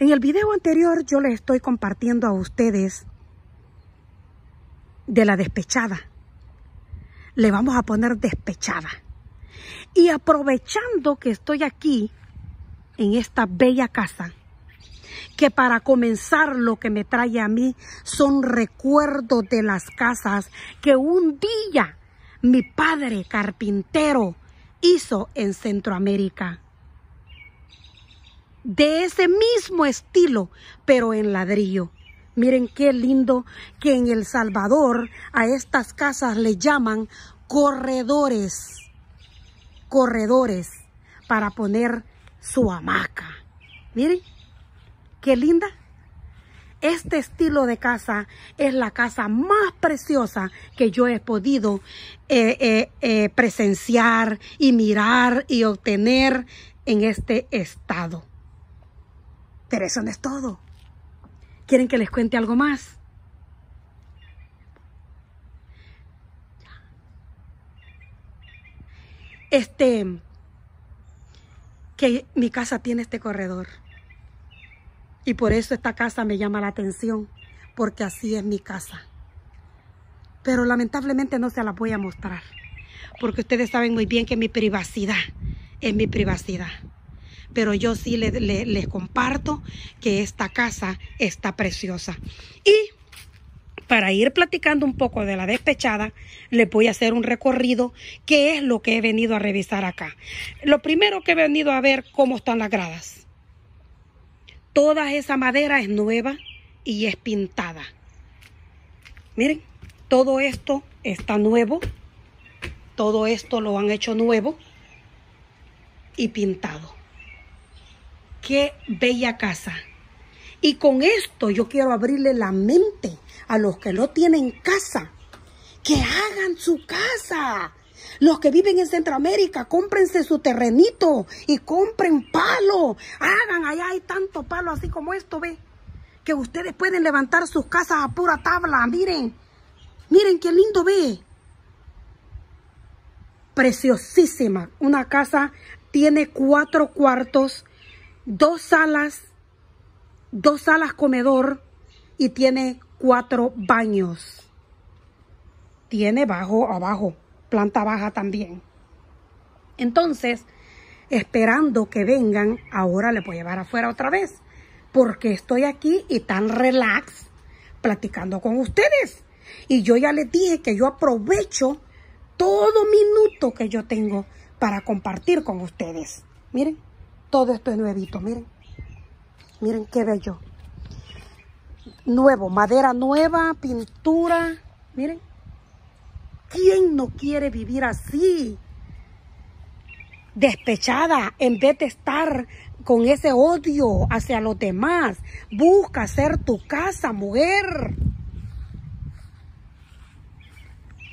En el video anterior yo les estoy compartiendo a ustedes de la despechada. Le vamos a poner despechada. Y aprovechando que estoy aquí, en esta bella casa, que para comenzar lo que me trae a mí son recuerdos de las casas que un día mi padre carpintero hizo en Centroamérica de ese mismo estilo, pero en ladrillo. Miren qué lindo que en El Salvador a estas casas le llaman corredores, corredores para poner su hamaca. Miren, qué linda. Este estilo de casa es la casa más preciosa que yo he podido eh, eh, eh, presenciar y mirar y obtener en este estado. Pero eso no es todo. ¿Quieren que les cuente algo más? Este, que mi casa tiene este corredor. Y por eso esta casa me llama la atención, porque así es mi casa. Pero lamentablemente no se la voy a mostrar, porque ustedes saben muy bien que mi privacidad es mi privacidad pero yo sí les comparto que esta casa está preciosa. Y para ir platicando un poco de la despechada, le voy a hacer un recorrido, ¿Qué es lo que he venido a revisar acá. Lo primero que he venido a ver, cómo están las gradas. Toda esa madera es nueva y es pintada. Miren, todo esto está nuevo. Todo esto lo han hecho nuevo y pintado qué bella casa. Y con esto yo quiero abrirle la mente a los que no tienen casa. Que hagan su casa. Los que viven en Centroamérica, cómprense su terrenito y compren palo. Hagan, allá hay tanto palo así como esto, ve. Que ustedes pueden levantar sus casas a pura tabla. Miren, miren qué lindo ve. Preciosísima. Una casa tiene cuatro cuartos dos salas, dos salas comedor y tiene cuatro baños. Tiene bajo abajo, planta baja también. Entonces, esperando que vengan, ahora le voy a llevar afuera otra vez. Porque estoy aquí y tan relax platicando con ustedes. Y yo ya les dije que yo aprovecho todo minuto que yo tengo para compartir con ustedes. Miren. Todo esto es nuevito, miren. Miren qué bello. Nuevo, madera nueva, pintura. Miren. ¿Quién no quiere vivir así? Despechada, en vez de estar con ese odio hacia los demás. Busca ser tu casa, mujer.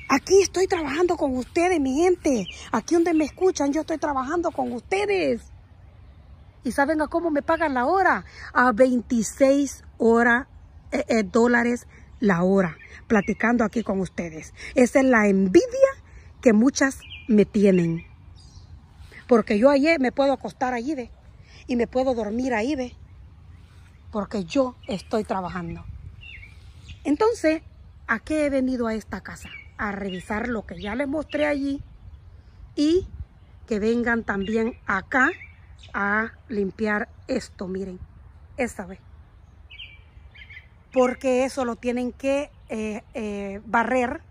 Aquí estoy trabajando con ustedes, mi gente. Aquí donde me escuchan, yo estoy trabajando con ustedes. ¿Y saben a cómo me pagan la hora? A 26 eh, eh, dólares la hora, platicando aquí con ustedes. Esa es la envidia que muchas me tienen. Porque yo ayer eh, me puedo acostar allí, ve. Y me puedo dormir ahí, ve. Porque yo estoy trabajando. Entonces, ¿a qué he venido a esta casa? A revisar lo que ya les mostré allí. Y que vengan también acá a limpiar esto, miren, esta vez. Porque eso lo tienen que eh, eh, barrer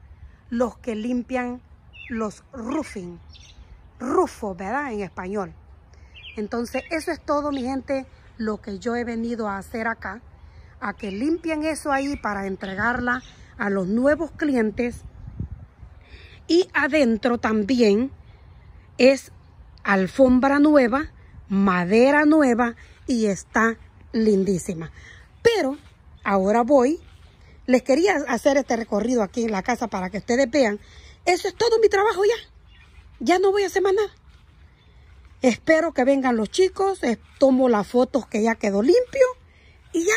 los que limpian los roofing. Rufo, ¿verdad? En español. Entonces, eso es todo, mi gente, lo que yo he venido a hacer acá. A que limpien eso ahí para entregarla a los nuevos clientes. Y adentro también es alfombra nueva madera nueva y está lindísima. Pero ahora voy, les quería hacer este recorrido aquí en la casa para que ustedes vean. Eso es todo mi trabajo ya. Ya no voy a hacer más nada. Espero que vengan los chicos, tomo las fotos que ya quedó limpio y ya.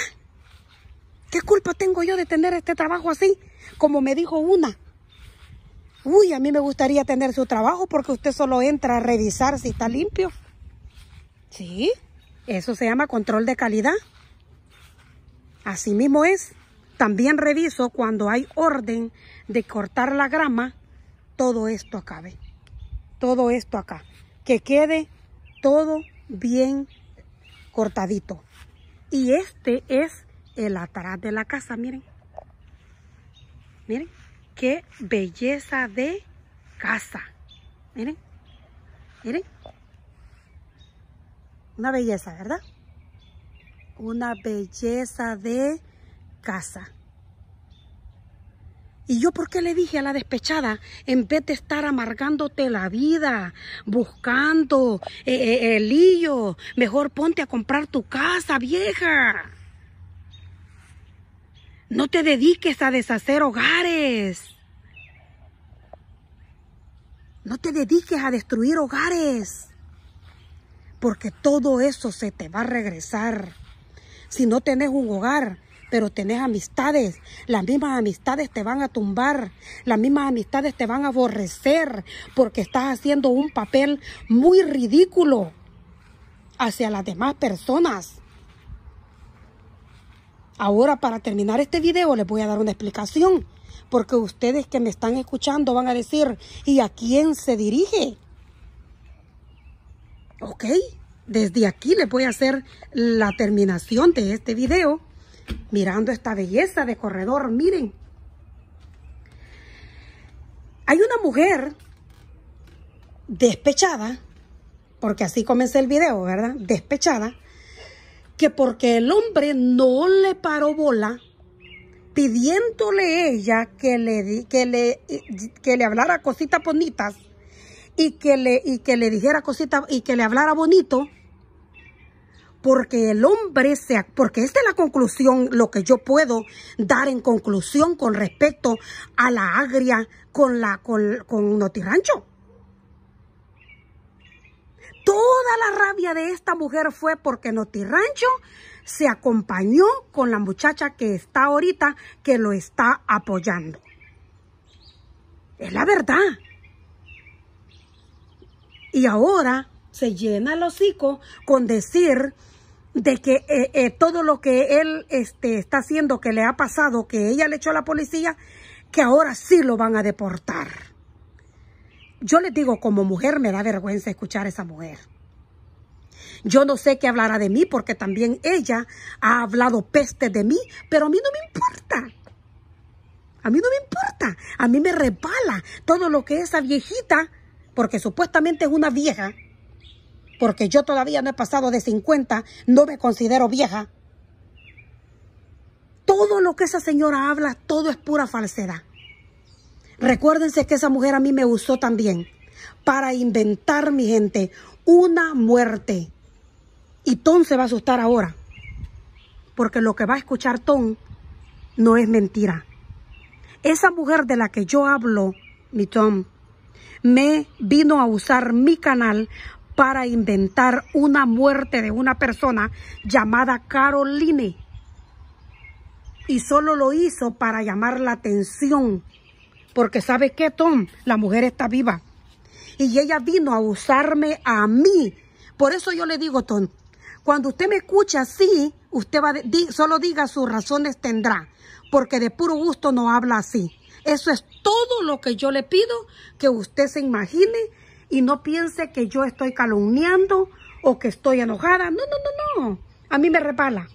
¿Qué culpa tengo yo de tener este trabajo así? Como me dijo una. Uy, a mí me gustaría tener su trabajo porque usted solo entra a revisar si está limpio. Sí, eso se llama control de calidad. Así mismo es. También reviso cuando hay orden de cortar la grama, todo esto acabe. Todo esto acá. Que quede todo bien cortadito. Y este es el atrás de la casa, miren. Miren, qué belleza de casa. Miren, miren. Una belleza, ¿verdad? Una belleza de casa. ¿Y yo por qué le dije a la despechada, en vez de estar amargándote la vida, buscando eh, eh, el hillo, mejor ponte a comprar tu casa, vieja? No te dediques a deshacer hogares. No te dediques a destruir hogares porque todo eso se te va a regresar. Si no tenés un hogar, pero tenés amistades, las mismas amistades te van a tumbar, las mismas amistades te van a aborrecer porque estás haciendo un papel muy ridículo hacia las demás personas. Ahora para terminar este video les voy a dar una explicación, porque ustedes que me están escuchando van a decir, ¿y a quién se dirige? Ok, desde aquí le voy a hacer la terminación de este video mirando esta belleza de corredor. Miren, hay una mujer despechada, porque así comencé el video, ¿verdad? Despechada, que porque el hombre no le paró bola, pidiéndole ella que le, que le, que le hablara cositas bonitas, y que le, y que le dijera cositas y que le hablara bonito. Porque el hombre se... Porque esta es la conclusión, lo que yo puedo dar en conclusión con respecto a la agria con, la, con, con Notirancho. Toda la rabia de esta mujer fue porque Notirancho se acompañó con la muchacha que está ahorita, que lo está apoyando. Es la verdad. Y ahora se llena el hocico con decir de que eh, eh, todo lo que él este, está haciendo que le ha pasado, que ella le echó a la policía, que ahora sí lo van a deportar. Yo les digo, como mujer me da vergüenza escuchar a esa mujer. Yo no sé qué hablará de mí porque también ella ha hablado peste de mí, pero a mí no me importa. A mí no me importa. A mí me repala todo lo que esa viejita porque supuestamente es una vieja, porque yo todavía no he pasado de 50, no me considero vieja. Todo lo que esa señora habla, todo es pura falsedad. Recuérdense que esa mujer a mí me usó también para inventar, mi gente, una muerte. Y Tom se va a asustar ahora, porque lo que va a escuchar Tom no es mentira. Esa mujer de la que yo hablo, mi Tom, me vino a usar mi canal para inventar una muerte de una persona llamada Caroline. Y solo lo hizo para llamar la atención. Porque ¿sabe qué, Tom? La mujer está viva. Y ella vino a usarme a mí. Por eso yo le digo, Tom, cuando usted me escucha así, usted va solo diga sus razones tendrá porque de puro gusto no habla así. Eso es todo lo que yo le pido que usted se imagine y no piense que yo estoy calumniando o que estoy enojada. No, no, no, no. A mí me repala.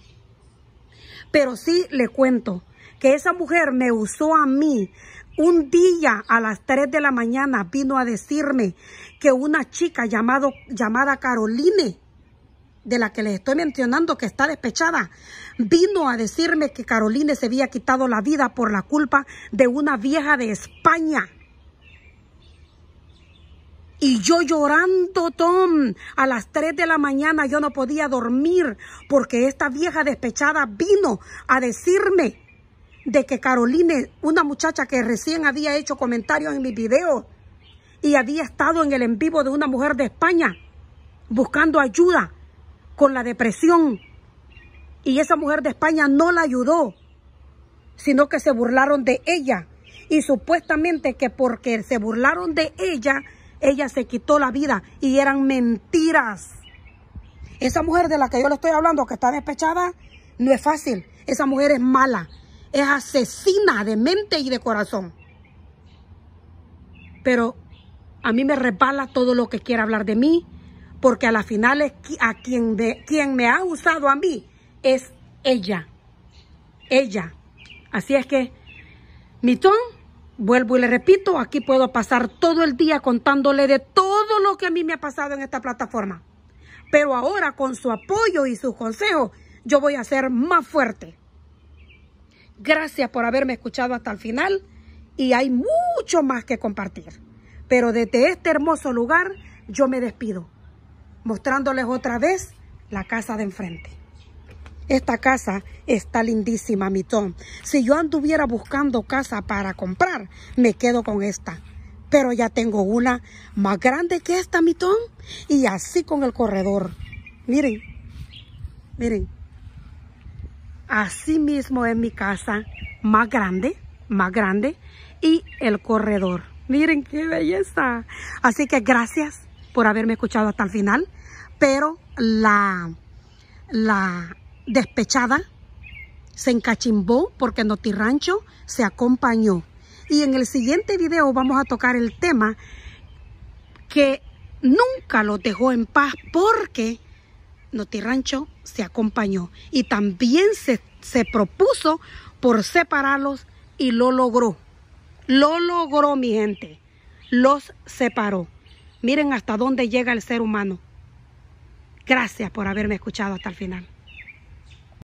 Pero sí le cuento que esa mujer me usó a mí. Un día a las 3 de la mañana vino a decirme que una chica llamado, llamada Caroline de la que les estoy mencionando que está despechada, vino a decirme que Caroline se había quitado la vida por la culpa de una vieja de España. Y yo llorando, Tom, a las 3 de la mañana yo no podía dormir porque esta vieja despechada vino a decirme de que Caroline, una muchacha que recién había hecho comentarios en mi videos y había estado en el en vivo de una mujer de España buscando ayuda, con la depresión. Y esa mujer de España no la ayudó, sino que se burlaron de ella. Y supuestamente que porque se burlaron de ella, ella se quitó la vida. Y eran mentiras. Esa mujer de la que yo le estoy hablando, que está despechada, no es fácil. Esa mujer es mala. Es asesina de mente y de corazón. Pero a mí me repala todo lo que quiera hablar de mí, porque a la final es a quien, de, quien me ha usado a mí es ella, ella. Así es que, Mitón, vuelvo y le repito, aquí puedo pasar todo el día contándole de todo lo que a mí me ha pasado en esta plataforma. Pero ahora con su apoyo y sus consejos, yo voy a ser más fuerte. Gracias por haberme escuchado hasta el final y hay mucho más que compartir. Pero desde este hermoso lugar yo me despido mostrándoles otra vez la casa de enfrente. Esta casa está lindísima, mitón Si yo anduviera buscando casa para comprar, me quedo con esta. Pero ya tengo una más grande que esta, mitón Y así con el corredor. Miren, miren. Así mismo es mi casa, más grande, más grande. Y el corredor. Miren qué belleza. Así que gracias por haberme escuchado hasta el final, pero la, la despechada se encachimbó porque Noti Rancho se acompañó. Y en el siguiente video vamos a tocar el tema que nunca lo dejó en paz porque Noti Rancho se acompañó y también se, se propuso por separarlos y lo logró. Lo logró mi gente. Los separó. Miren hasta dónde llega el ser humano. Gracias por haberme escuchado hasta el final.